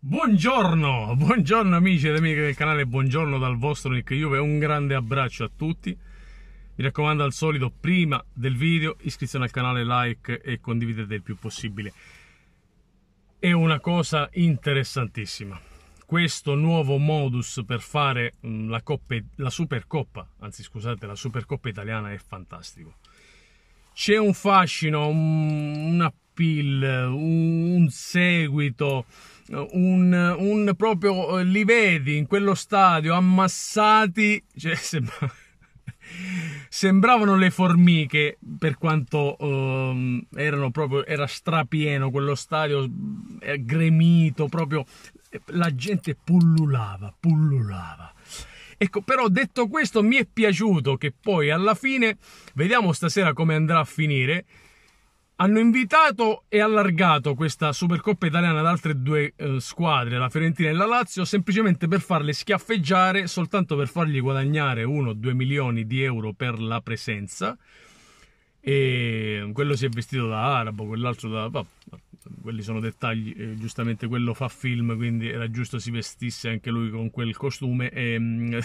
Buongiorno, buongiorno amici ed amiche del canale, buongiorno dal vostro Nick Juve, un grande abbraccio a tutti. Mi raccomando al solito, prima del video, iscrizione al canale, like e condividete il più possibile. È una cosa interessantissima questo nuovo modus per fare mm, la, Coppa, la Supercoppa, anzi scusate, la Supercoppa italiana è fantastico. C'è un fascino, un, un appeal, un, un seguito, un, un, proprio eh, li vedi in quello stadio ammassati, cioè sembra, sembravano le formiche per quanto um, erano proprio era strapieno quello stadio eh, gremito proprio la gente pullulava, pullulava. Ecco, però detto questo mi è piaciuto che poi alla fine, vediamo stasera come andrà a finire, hanno invitato e allargato questa Supercoppa italiana ad altre due eh, squadre, la Fiorentina e la Lazio, semplicemente per farle schiaffeggiare, soltanto per fargli guadagnare 1-2 milioni di euro per la presenza. E quello si è vestito da arabo, quell'altro da... Vabbè, quelli sono dettagli, eh, giustamente quello fa film, quindi era giusto si vestisse anche lui con quel costume. E, ehm,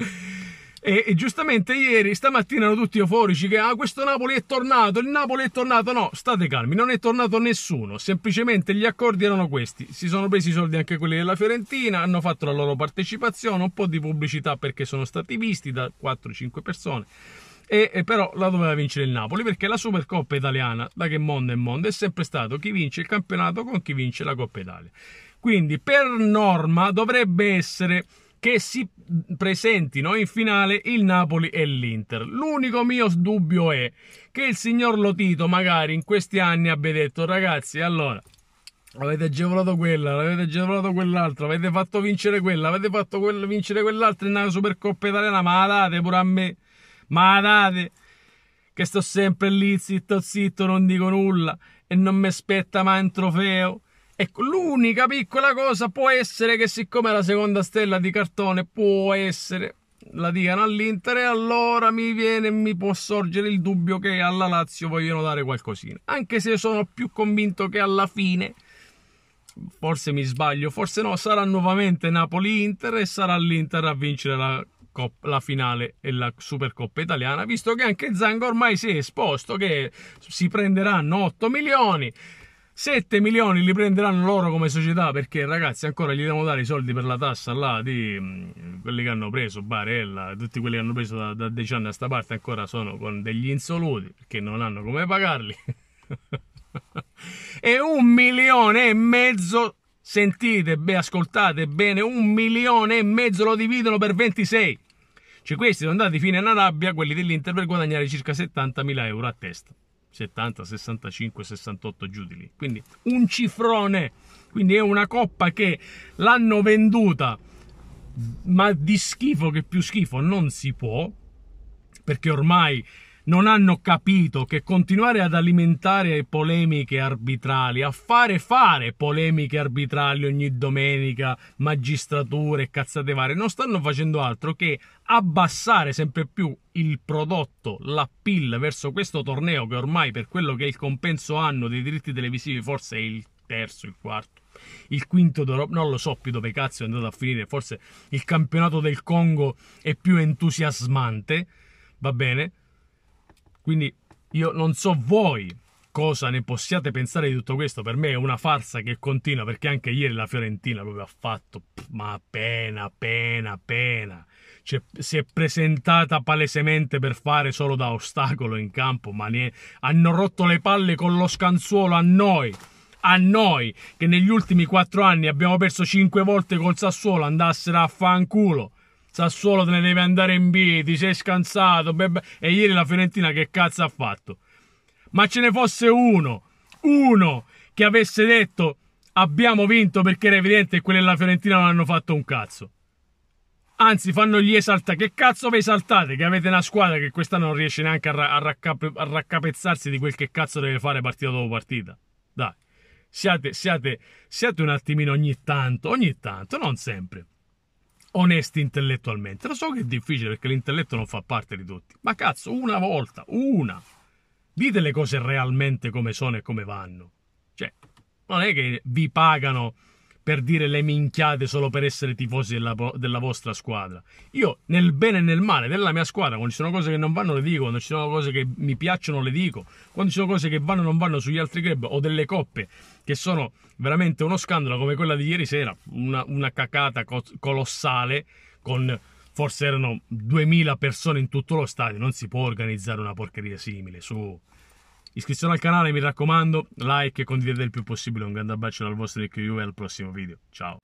e, e giustamente ieri, stamattina erano tutti euforici che ah, questo Napoli è tornato, il Napoli è tornato. No, state calmi, non è tornato nessuno, semplicemente gli accordi erano questi. Si sono presi i soldi anche quelli della Fiorentina, hanno fatto la loro partecipazione, un po' di pubblicità perché sono stati visti da 4-5 persone e, e però la doveva vincere il Napoli perché la Supercoppa italiana, da che mondo è mondo, è sempre stato chi vince il campionato con chi vince la Coppa Italia. Quindi per norma dovrebbe essere che si presentino in finale il Napoli e l'Inter. L'unico mio dubbio è che il signor Lotito magari in questi anni abbia detto ragazzi allora avete agevolato quella, avete agevolato quell'altra, avete fatto vincere quella, avete fatto quel, vincere quell'altra in una Supercoppa italiana ma la date pure a me. Ma date che sto sempre lì zitto zitto, non dico nulla e non mi aspetta mai un trofeo. Ecco, l'unica piccola cosa può essere che siccome è la seconda stella di cartone può essere la dicano all'Inter e allora mi viene mi può sorgere il dubbio che alla Lazio vogliono dare qualcosina. Anche se sono più convinto che alla fine forse mi sbaglio, forse no, sarà nuovamente Napoli-Inter e sarà l'Inter a vincere la Cop- la finale e la Supercoppa italiana, visto che anche Zang ormai si è esposto che si prenderanno 8 milioni. 7 milioni li prenderanno loro come società perché ragazzi ancora gli devono dare i soldi per la tassa là di mm, quelli che hanno preso Barella, tutti quelli che hanno preso da, da 10 anni a sta parte ancora sono con degli insoluti perché non hanno come pagarli. e un milione e mezzo sentite, beh, ascoltate bene, un milione e mezzo lo dividono per 26. Cioè questi sono andati fino in Arabia, quelli dell'Inter, per guadagnare circa 70.000 euro a testa. 70, 65, 68 giù Quindi un cifrone. Quindi è una coppa che l'hanno venduta, ma di schifo che più schifo non si può, perché ormai non hanno capito che continuare ad alimentare polemiche arbitrali, a fare fare polemiche arbitrali ogni domenica, magistrature e cazzate varie, non stanno facendo altro che abbassare sempre più il prodotto, la pill verso questo torneo che ormai per quello che è il compenso anno dei diritti televisivi forse è il terzo, il quarto, il quinto d'Europa, non lo so più dove cazzo è andato a finire, forse il campionato del Congo è più entusiasmante, va bene? Quindi io non so voi cosa ne possiate pensare di tutto questo. Per me è una farsa che continua, perché anche ieri la Fiorentina proprio ha fatto, ma appena, appena, appena. Cioè, si è presentata palesemente per fare solo da ostacolo in campo, ma ne... hanno rotto le palle con lo scanzuolo a noi a noi che negli ultimi 4 anni abbiamo perso 5 volte col Sassuolo andassero a fanculo. Sassuolo te ne deve andare in B, ti sei scansato. Bebe. E ieri la Fiorentina che cazzo ha fatto? Ma ce ne fosse uno, uno che avesse detto abbiamo vinto perché era evidente che quelli della Fiorentina non hanno fatto un cazzo. Anzi, fanno gli esaltati. Che cazzo vi esaltate? Che avete una squadra che quest'anno non riesce neanche a, ra- a, raccap- a, raccapezzarsi di quel che cazzo deve fare partita dopo partita. Dai, siate, siate, siate un attimino ogni tanto, ogni tanto, non sempre onesti intellettualmente. Lo so che è difficile perché l'intelletto non fa parte di tutti, ma cazzo, una volta, una, dite le cose realmente come sono e come vanno. Cioè, non è che vi pagano per dire le minchiate solo per essere tifosi della, della, vostra squadra. Io nel bene e nel male della mia squadra, quando ci sono cose che non vanno le dico, quando ci sono cose che mi piacciono le dico, quando ci sono cose che vanno o non vanno sugli altri club o delle coppe che sono veramente uno scandalo come quella di ieri sera, una, una cacata colossale con forse erano 2000 persone in tutto lo stadio, non si può organizzare una porcheria simile su... Iscrizione al canale, mi raccomando, like e condividete il più possibile. Un grande abbraccio dal vostro Nick Juve al prossimo video. Ciao!